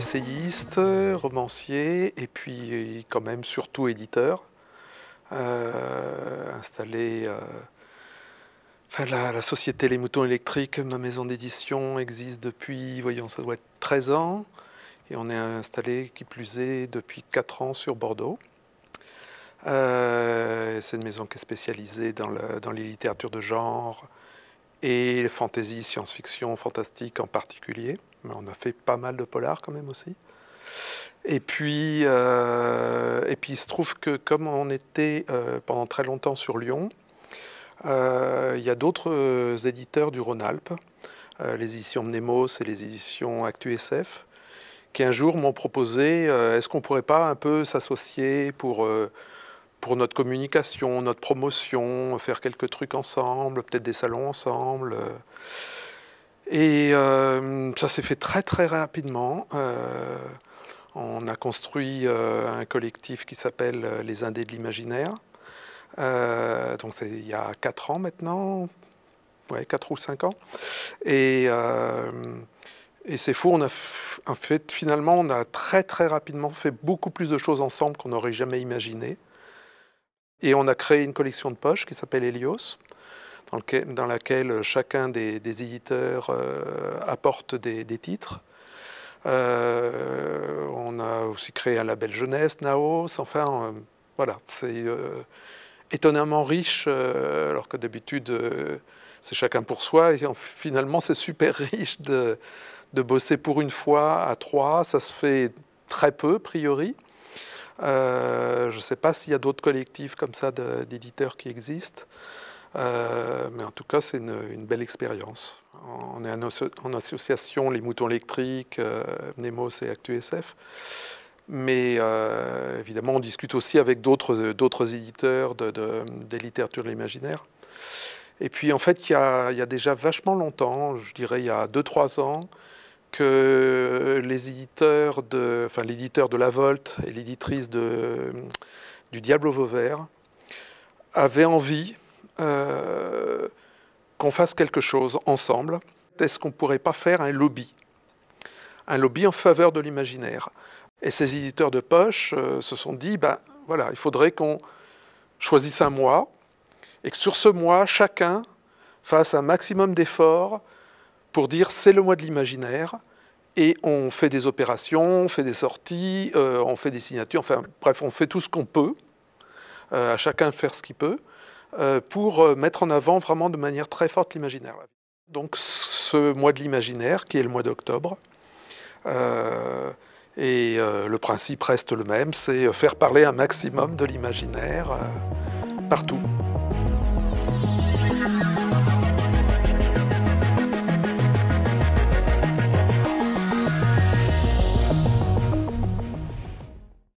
essayiste, romancier et puis quand même surtout éditeur. Euh, installé. Euh, la, société Les Moutons Électriques, ma maison d'édition, existe depuis, voyons, ça doit être 13 ans. Et on est installé, qui plus est, depuis 4 ans sur Bordeaux. Euh, c'est une maison qui est spécialisée dans, dans les littératures de genre, et fantasy, science-fiction, fantastique en particulier. Mais on a fait pas mal de polar quand même aussi. Et puis, euh, et puis il se trouve que comme on était euh, pendant très longtemps sur Lyon, euh, il y a d'autres éditeurs du Rhône-Alpes, les éditions Mnemos et les éditions ActuSF, qui un jour m'ont proposé est-ce qu'on pourrait pas un peu s'associer pour pour notre communication, notre promotion, faire quelques trucs ensemble, peut-être des salons ensemble. Et euh, ça s'est fait très très rapidement. Euh, on a construit euh, un collectif qui s'appelle Les Indés de l'Imaginaire. donc c'est il y a 4 ans maintenant, ouais, 4 ou 5 ans. Et, c'est fou, on a en fait, finalement on a très très rapidement fait beaucoup plus de choses ensemble qu'on n'aurait jamais imaginé. Et on a créé une collection de poches qui s'appelle Helios, dans, laquelle chacun des, éditeurs euh, apporte des, titres. Euh, on a aussi créé un label jeunesse, Naos, enfin euh, voilà, c'est étonnamment riche, alors que d'habitude c'est chacun pour soi, et finalement c'est super riche de, de bosser pour une fois à trois, ça se fait très peu a priori. Euh, je ne sais pas s'il y a d'autres collectifs comme ça d'éditeurs qui existent. Euh, mais en tout cas, c'est une, belle expérience. On est en, association Les Moutons Électriques, euh, Nemos et ActuSF. Mais euh, évidemment, on discute aussi avec d'autres éditeurs de, des littératures de l'imaginaire. Et puis, en fait, il y, a, il y, a, déjà vachement longtemps, je dirais il y a 2-3 ans, que les éditeurs de, l'éditeur de La Volte et l'éditrice du Diable au Vauvert avaient envie euh, qu'on fasse quelque chose ensemble. Est-ce qu'on ne pourrait pas faire un lobby Un lobby en faveur de l'imaginaire. Et ces éditeurs de poche euh, se sont dit, ben voilà, il faudrait qu'on choisisse un mois et que sur ce mois, chacun fasse un maximum d'efforts pour dire c'est le mois de l'imaginaire et on fait des opérations, on fait des sorties, euh, on fait des signatures, enfin bref, on fait tout ce qu'on peut, euh, à chacun faire ce qu'il peut, euh, pour mettre en avant vraiment de manière très forte l'imaginaire. Donc ce mois de l'imaginaire, qui est le mois d'octobre, et le principe reste le même, c'est faire parler un maximum de l'imaginaire partout.